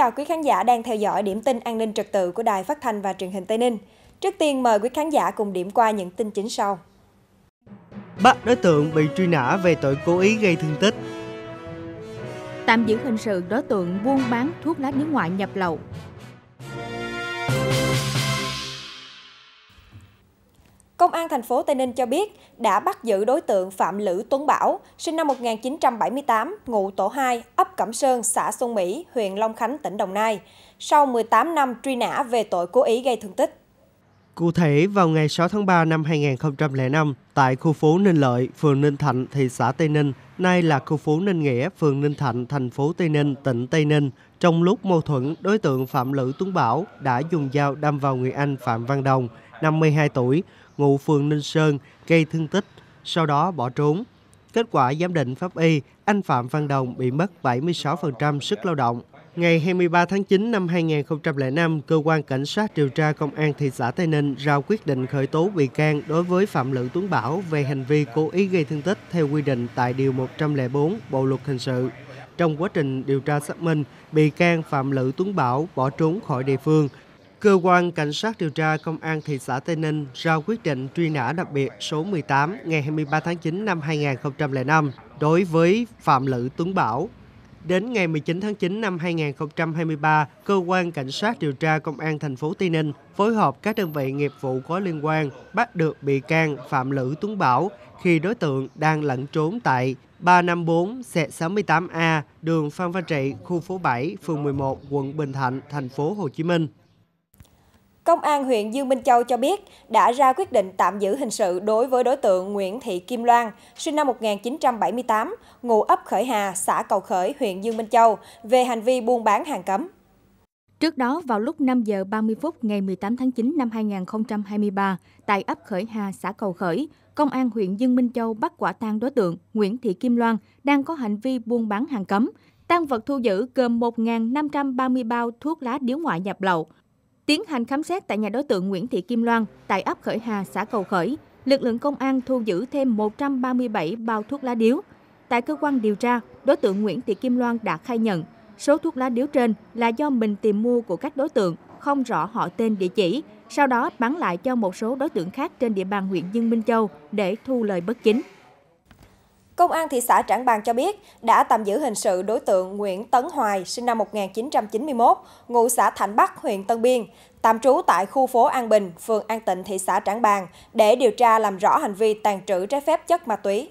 chào quý khán giả đang theo dõi điểm tin an ninh trật tự của Đài Phát thanh và Truyền hình Tây Ninh. Trước tiên mời quý khán giả cùng điểm qua những tin chính sau. Bắt đối tượng bị truy nã về tội cố ý gây thương tích. Tạm giữ hình sự đối tượng buôn bán thuốc lá nước ngoại nhập lậu. Công an thành phố Tây Ninh cho biết đã bắt giữ đối tượng Phạm Lữ Tuấn Bảo, sinh năm 1978, ngụ tổ 2, ấp Cẩm Sơn, xã Xuân Mỹ, huyện Long Khánh, tỉnh Đồng Nai, sau 18 năm truy nã về tội cố ý gây thương tích. Cụ thể, vào ngày 6 tháng 3 năm 2005, tại khu phố Ninh Lợi, phường Ninh Thạnh, thị xã Tây Ninh, nay là khu phố Ninh Nghĩa, phường Ninh Thạnh, thành phố Tây Ninh, tỉnh Tây Ninh, trong lúc mâu thuẫn, đối tượng Phạm Lữ Tuấn Bảo đã dùng dao đâm vào người anh Phạm Văn Đồng, 52 tuổi, ngụ phường Ninh Sơn, gây thương tích, sau đó bỏ trốn. Kết quả giám định pháp y, anh Phạm Văn Đồng bị mất 76% sức lao động. Ngày 23 tháng 9 năm 2005, Cơ quan Cảnh sát điều tra Công an thị xã Tây Ninh ra quyết định khởi tố bị can đối với Phạm Lữ Tuấn Bảo về hành vi cố ý gây thương tích theo quy định tại Điều 104 Bộ Luật Hình sự. Trong quá trình điều tra xác minh, bị can Phạm Lữ Tuấn Bảo bỏ trốn khỏi địa phương Cơ quan Cảnh sát điều tra Công an thị xã Tây Ninh ra quyết định truy nã đặc biệt số 18 ngày 23 tháng 9 năm 2005 đối với Phạm Lữ Tuấn Bảo. Đến ngày 19 tháng 9 năm 2023, Cơ quan Cảnh sát điều tra Công an thành phố Tây Ninh phối hợp các đơn vị nghiệp vụ có liên quan bắt được bị can Phạm Lữ Tuấn Bảo khi đối tượng đang lẩn trốn tại 354 68A, đường Phan Văn Trị, khu phố 7, phường 11, quận Bình Thạnh, thành phố Hồ Chí Minh. Công an huyện Dương Minh Châu cho biết đã ra quyết định tạm giữ hình sự đối với đối tượng Nguyễn Thị Kim Loan, sinh năm 1978, ngụ ấp Khởi Hà, xã Cầu Khởi, huyện Dương Minh Châu, về hành vi buôn bán hàng cấm. Trước đó, vào lúc 5 giờ 30 phút ngày 18 tháng 9 năm 2023, tại ấp Khởi Hà, xã Cầu Khởi, Công an huyện Dương Minh Châu bắt quả tang đối tượng Nguyễn Thị Kim Loan đang có hành vi buôn bán hàng cấm. Tăng vật thu giữ gồm 1.530 bao thuốc lá điếu ngoại nhập lậu, Tiến hành khám xét tại nhà đối tượng Nguyễn Thị Kim Loan tại ấp Khởi Hà, xã Cầu Khởi, lực lượng công an thu giữ thêm 137 bao thuốc lá điếu. Tại cơ quan điều tra, đối tượng Nguyễn Thị Kim Loan đã khai nhận số thuốc lá điếu trên là do mình tìm mua của các đối tượng không rõ họ tên địa chỉ, sau đó bán lại cho một số đối tượng khác trên địa bàn huyện Dương Minh Châu để thu lời bất chính. Công an thị xã Trảng Bàng cho biết đã tạm giữ hình sự đối tượng Nguyễn Tấn Hoài, sinh năm 1991, ngụ xã Thạnh Bắc, huyện Tân Biên, tạm trú tại khu phố An Bình, phường An Tịnh, thị xã Trảng Bàng để điều tra làm rõ hành vi tàn trữ trái phép chất ma túy.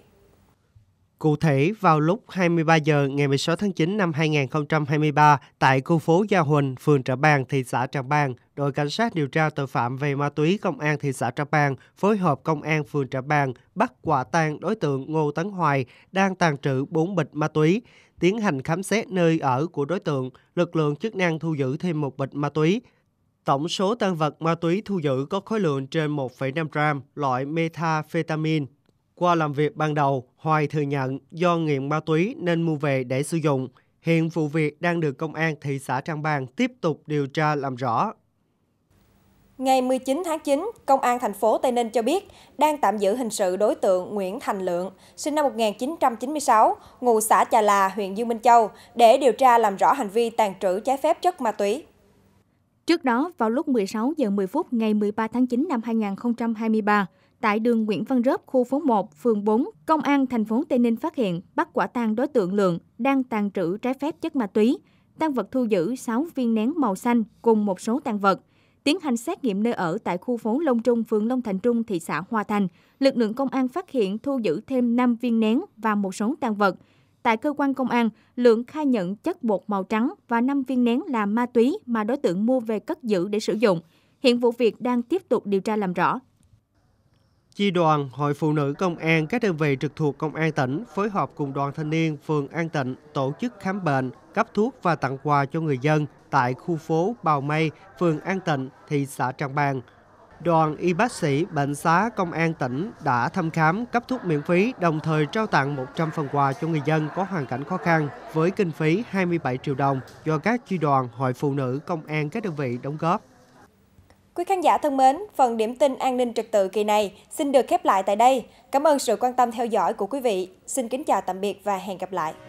Cụ thể, vào lúc 23 giờ ngày 16 tháng 9 năm 2023, tại khu phố Gia Huỳnh, phường Trà Bàng, thị xã Trà Bàng, đội cảnh sát điều tra tội phạm về ma túy công an thị xã Trà Bàng phối hợp công an phường Trà Bàng bắt quả tang đối tượng Ngô Tấn Hoài đang tàn trữ 4 bịch ma túy. Tiến hành khám xét nơi ở của đối tượng, lực lượng chức năng thu giữ thêm một bịch ma túy. Tổng số tăng vật ma túy thu giữ có khối lượng trên 1,5 gram loại methamphetamine, qua làm việc ban đầu, Hoài thừa nhận do nghiện ma túy nên mua về để sử dụng. Hiện vụ việc đang được Công an thị xã Trang Bàng tiếp tục điều tra làm rõ. Ngày 19 tháng 9, Công an thành phố Tây Ninh cho biết đang tạm giữ hình sự đối tượng Nguyễn Thành Lượng, sinh năm 1996, ngụ xã Chà Là, huyện Dương Minh Châu, để điều tra làm rõ hành vi tàn trữ trái phép chất ma túy. Trước đó, vào lúc 16 giờ 10 phút ngày 13 tháng 9 năm 2023, tại đường Nguyễn Văn Rớp, khu phố 1, phường 4, Công an thành phố Tây Ninh phát hiện bắt quả tang đối tượng Lượng đang tàn trữ trái phép chất ma túy. Tăng vật thu giữ 6 viên nén màu xanh cùng một số tăng vật. Tiến hành xét nghiệm nơi ở tại khu phố Long Trung, phường Long Thành Trung, thị xã Hòa Thành, lực lượng công an phát hiện thu giữ thêm 5 viên nén và một số tăng vật. Tại cơ quan công an, Lượng khai nhận chất bột màu trắng và 5 viên nén là ma túy mà đối tượng mua về cất giữ để sử dụng. Hiện vụ việc đang tiếp tục điều tra làm rõ. Chi đoàn Hội Phụ nữ Công an các đơn vị trực thuộc Công an tỉnh phối hợp cùng đoàn thanh niên phường An Tịnh tổ chức khám bệnh, cấp thuốc và tặng quà cho người dân tại khu phố Bào Mây, phường An Tịnh, thị xã Tràng Bàng. Đoàn y bác sĩ Bệnh xá Công an tỉnh đã thăm khám, cấp thuốc miễn phí, đồng thời trao tặng 100 phần quà cho người dân có hoàn cảnh khó khăn với kinh phí 27 triệu đồng do các chi đoàn Hội Phụ nữ Công an các đơn vị đóng góp. Quý khán giả thân mến, phần điểm tin an ninh trật tự kỳ này xin được khép lại tại đây. Cảm ơn sự quan tâm theo dõi của quý vị. Xin kính chào tạm biệt và hẹn gặp lại.